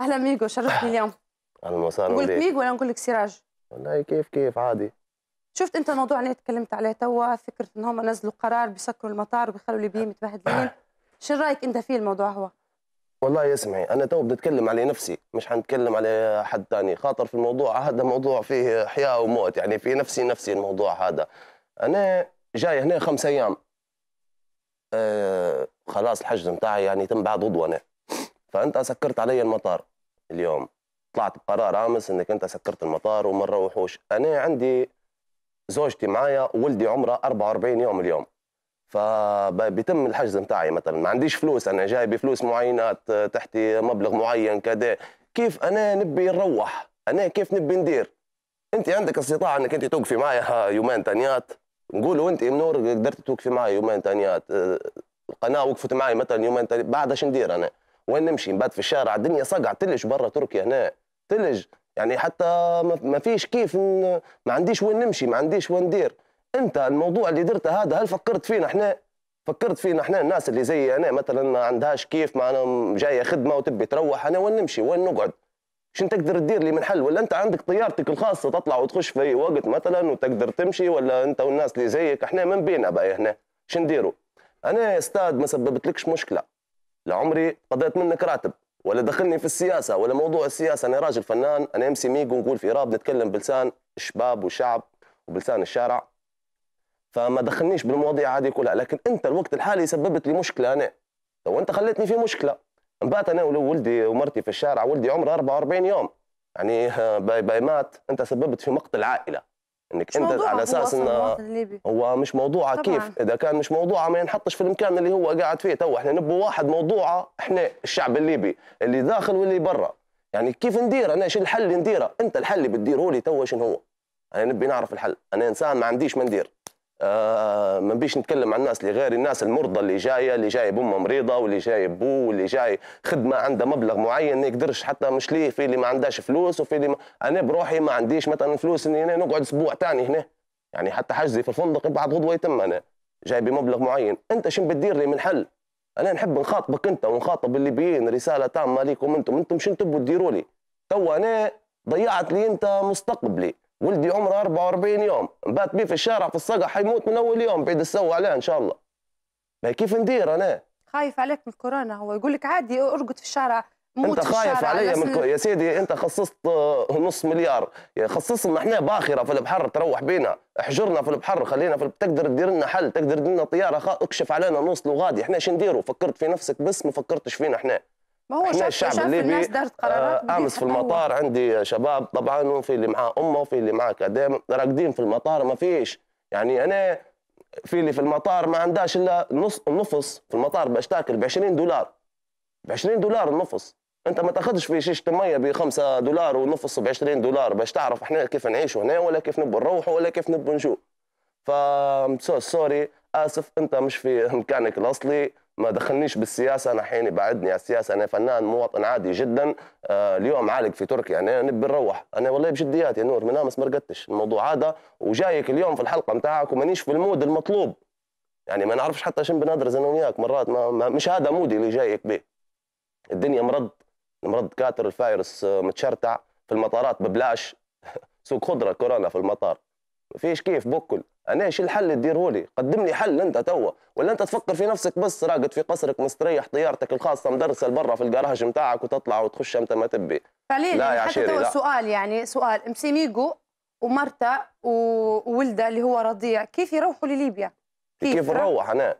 اهلا ميجو شرفتني اليوم اهلا وسهلا قلت ميغو ميجو ولا نقول لك سراج؟ والله كيف كيف عادي شفت انت الموضوع اللي تكلمت عليه توا فكره انهم نزلوا قرار بيسكروا المطار وبيخلوا الليبيين متبهدلين شو رايك انت فيه الموضوع هو؟ والله اسمعي انا تو بدي اتكلم على نفسي مش حنتكلم على حد ثاني خاطر في الموضوع هذا موضوع فيه حياه وموت يعني في نفسي نفسي الموضوع هذا انا جاي هنا خمس ايام آه خلاص الحجز نتاعي يعني تم بعد غدوه انا فانت سكرت علي المطار اليوم طلعت بقرار امس انك انت سكرت المطار وما نروحوش انا عندي زوجتي معايا وولدي عمره 44 يوم اليوم فبيتم الحجز نتاعي مثلا ما عنديش فلوس انا جاي بفلوس معينات آه، تحتي مبلغ معين كذا كيف انا نبي نروح انا كيف نبي ندير انت عندك استطاعه انك انت توقفي معايا يومين تانيات نقولوا انت منور قدرت توقفي معايا يومين تانيات آه، القناه وقفت معي مثلا يومين ثانيات بعد اش ندير انا وين نمشي نبات في الشارع الدنيا صقع تلج برا تركيا هنا تلج يعني حتى ما فيش كيف ما عنديش وين نمشي ما عنديش وين ندير انت الموضوع اللي درته هذا هل فكرت فينا احنا فكرت فينا احنا الناس اللي زي انا مثلا ما عندهاش كيف معنا جايه خدمه وتبي تروح انا وين نمشي وين نقعد شنو تقدر تدير لي من حل ولا انت عندك طيارتك الخاصه تطلع وتخش في اي وقت مثلا وتقدر تمشي ولا انت والناس اللي زيك احنا من بينا بقى هنا شن نديروا انا يا استاذ ما سببتلكش مشكله لعمري قضيت منك راتب ولا دخلني في السياسه ولا موضوع السياسه انا راجل فنان انا امسي ميجو ونقول في راب نتكلم بلسان شباب وشعب وبلسان الشارع فما دخلنيش بالمواضيع هذه كلها لكن انت الوقت الحالي سببت لي مشكله انا لو انت خليتني في مشكله نبات انا وولدي ومرتي في الشارع ولدي عمره 44 يوم يعني باي باي مات انت سببت في مقتل عائله انك انت على اساس انه هو مش موضوعه طبعاً. كيف اذا كان مش موضوعه ما ينحطش في المكان اللي هو قاعد فيه تو احنا نبوا واحد موضوعه احنا الشعب الليبي اللي داخل واللي برا يعني كيف ندير انا ايش الحل اللي نديره انت الحل اللي بتديره لي تو شنو هو انا نبي نعرف الحل انا انسان ما عنديش ما ندير آه، ما بيش نتكلم عن الناس اللي غير الناس المرضى اللي جايه اللي جايه بامه مريضه واللي جايب بو واللي جاي خدمه عنده مبلغ معين ما يقدرش حتى مش ليه في اللي ما عندهاش فلوس وفي اللي ما انا بروحي ما عنديش مثلا فلوس اني هنا نقعد اسبوع ثاني هنا يعني حتى حجزي في الفندق بعد غدوه يتم انا جاي بمبلغ معين انت شنو بتدير لي من حل انا نحب نخاطبك انت ونخاطب الليبيين رساله تامه ليكم انتم انتم شنو تبوا تديروا لي تو انا ضيعت لي انت مستقبلي ولدي عمره 44 يوم بات بيه في الشارع في الصقع حيموت من اول يوم بعيد السوء عليه ان شاء الله ما كيف ندير انا خايف عليك من الكورونا هو يقول لك عادي ارقد في الشارع موت انت خايف علي من الكورونا يا سيدي انت خصصت آه، نص مليار خصصنا احنا باخره في البحر تروح بينا احجرنا في البحر خلينا في تقدر تدير لنا حل تقدر تدير لنا طياره اكشف علينا نوصلوا غادي احنا شو نديروا فكرت في نفسك بس ما فكرتش فينا احنا ما هو شاف الشعب شاف الليبي الناس دارت قرارات آه، امس في المطار عندي شباب طبعا وفي اللي معاه امه وفي اللي معاه كذا راقدين في المطار ما فيش يعني انا في اللي في المطار ما عندهاش الا نص النفص في المطار باش تاكل ب 20 دولار ب 20 دولار النفص انت ما تاخذش في شيشه الميه ب 5 دولار ونفص ب 20 دولار باش تعرف احنا كيف نعيشوا هنا ولا كيف نبوا نروحوا ولا كيف نبوا نجوا ف سوري اسف انت مش في مكانك الاصلي ما دخلنيش بالسياسه انا حين بعدني على السياسه انا فنان مواطن عادي جدا آه اليوم عالق في تركيا انا نبي نروح انا والله بجديات يا نور من امس ما رقدتش الموضوع هذا وجايك اليوم في الحلقه نتاعك ومانيش في المود المطلوب يعني ما نعرفش حتى شنو بندرز انا وياك مرات ما مش هذا مودي اللي جايك به الدنيا مرض مرض كاتر الفايروس آه، متشرتع في المطارات ببلاش سوق خضره كورونا في المطار فيش كيف بكل انا ايش الحل اللي لي قدم لي حل انت توا ولا انت تفكر في نفسك بس راقد في قصرك مستريح طيارتك الخاصه مدرسه لبرا في الجراج نتاعك وتطلع وتخش انت ما تبي فعليا لا يعني يا حتى توا سؤال يعني سؤال مسيميجو ومرته وولده اللي هو رضيع كيف يروحوا لليبيا كيف, كيف نروح انا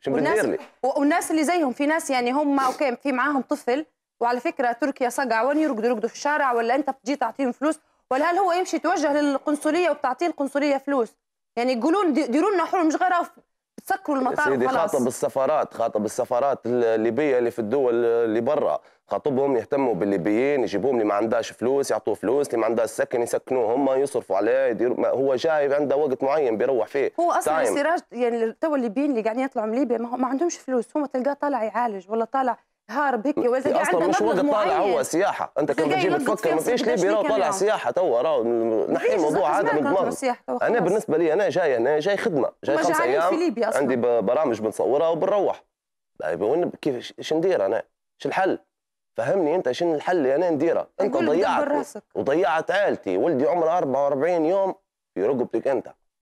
شو بدير لي والناس اللي زيهم في ناس يعني هم اوكي في معاهم طفل وعلى فكره تركيا صقع وين يرقدوا يرقدوا في الشارع ولا انت بتجي تعطيهم فلوس ولا هل هو يمشي يتوجه للقنصليه وبتعطيه القنصليه فلوس يعني يقولون ديروا لنا حلول مش غير سكروا المطار سيدي وخلاص. خاطب السفارات خاطب السفارات الليبيه اللي في الدول اللي برا خاطبهم يهتموا بالليبيين يجيبوهم اللي ما عندهاش فلوس يعطوه فلوس اللي ما عندهاش سكن يسكنوه هم يصرفوا عليه يديروا هو جاي عنده وقت معين بيروح فيه هو اصلا سراج يعني تو الليبيين اللي قاعدين يطلعوا من ليبيا ما, ما عندهمش فلوس هم تلقاه طالع يعالج ولا طالع هارب هيك واذا قاعد عندنا مش وقت طالع هو سياحه انت كنت تجي بتفكر ما فيش ليبي طالع سياحه تو راهو نحكي الموضوع هذا من دماغ انا بالنسبه لي انا جاي أنا جاي خدمه جاي خمس ايام عندي برامج بنصورها وبنروح وين كيف ندير انا شو الحل فهمني انت شنو الحل اللي انا نديره انت ضيعت وضيعت عائلتي ولدي عمره 44 يوم في رقبتك انت